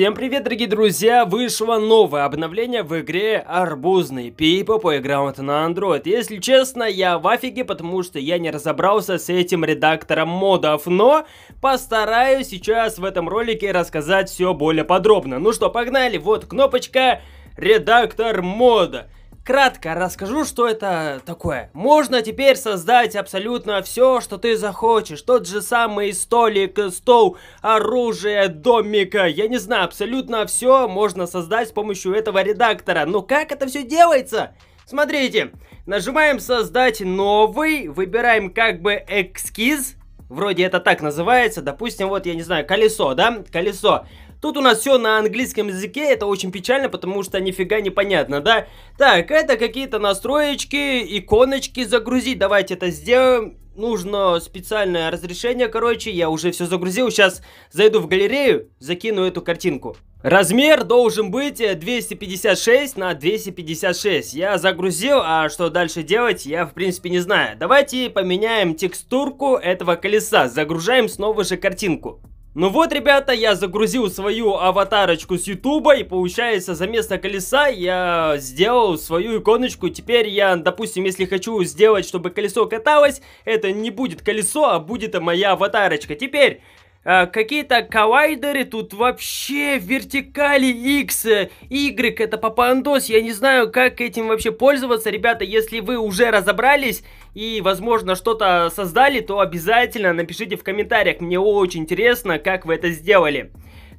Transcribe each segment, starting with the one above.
Всем привет, дорогие друзья! Вышло новое обновление в игре Арбузный Пипа Playground на Android. Если честно, я в афиге, потому что я не разобрался с этим редактором модов, но постараюсь сейчас в этом ролике рассказать все более подробно. Ну что, погнали! Вот кнопочка «Редактор мода». Кратко расскажу, что это такое. Можно теперь создать абсолютно все, что ты захочешь. Тот же самый столик, стол, оружие, домика. Я не знаю, абсолютно все можно создать с помощью этого редактора. Но как это все делается? Смотрите, нажимаем создать новый, выбираем как бы эскиз, вроде это так называется, допустим, вот, я не знаю, колесо, да, колесо. Тут у нас все на английском языке, это очень печально, потому что нифига не понятно, да? Так, это какие-то настроечки, иконочки загрузить, давайте это сделаем. Нужно специальное разрешение, короче, я уже все загрузил, сейчас зайду в галерею, закину эту картинку. Размер должен быть 256 э, на 256. Я загрузил, а что дальше делать, я в принципе не знаю. Давайте поменяем текстурку этого колеса. Загружаем снова же картинку. Ну вот, ребята, я загрузил свою аватарочку с ютуба, и получается, за место колеса я сделал свою иконочку. Теперь я, допустим, если хочу сделать, чтобы колесо каталось, это не будет колесо, а будет моя аватарочка. Теперь... А, какие-то коллайдеры тут вообще вертикали X, Y, это папандос, я не знаю, как этим вообще пользоваться, ребята, если вы уже разобрались и, возможно, что-то создали, то обязательно напишите в комментариях, мне очень интересно, как вы это сделали.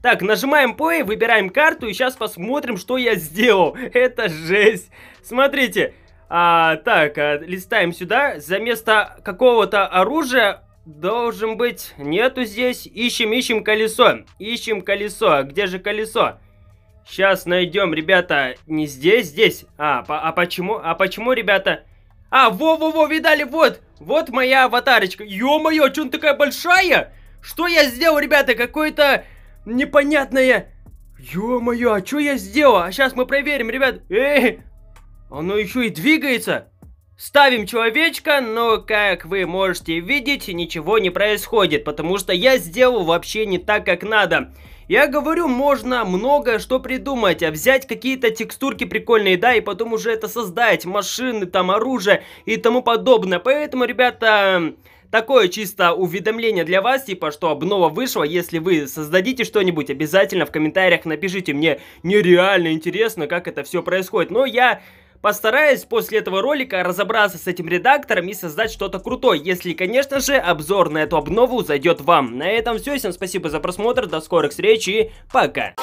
Так, нажимаем play, выбираем карту и сейчас посмотрим, что я сделал. Это жесть. Смотрите, а, так, а, листаем сюда, за место какого-то оружия Должен быть. Нету здесь. Ищем, ищем колесо. Ищем колесо. А где же колесо? Сейчас найдем, ребята. Не здесь, здесь. А, по а почему? А почему, ребята? А, во-во-во, видали, вот. Вот моя аватарочка. Ё-моё, чё она такая большая? Что я сделал, ребята? Какое-то непонятное... Ё-моё, а чё я сделал? А сейчас мы проверим, ребят. Эй, оно еще и двигается. Ставим человечка, но, как вы можете видеть, ничего не происходит, потому что я сделал вообще не так, как надо. Я говорю, можно многое что придумать, а взять какие-то текстурки прикольные, да, и потом уже это создать, машины, там, оружие и тому подобное. Поэтому, ребята, такое чисто уведомление для вас, типа, что обнова вышла. Если вы создадите что-нибудь, обязательно в комментариях напишите мне. Нереально интересно, как это все происходит. Но я Постараюсь после этого ролика разобраться с этим редактором и создать что-то крутое, если, конечно же, обзор на эту обнову зайдет вам. На этом все, всем спасибо за просмотр, до скорых встреч и пока!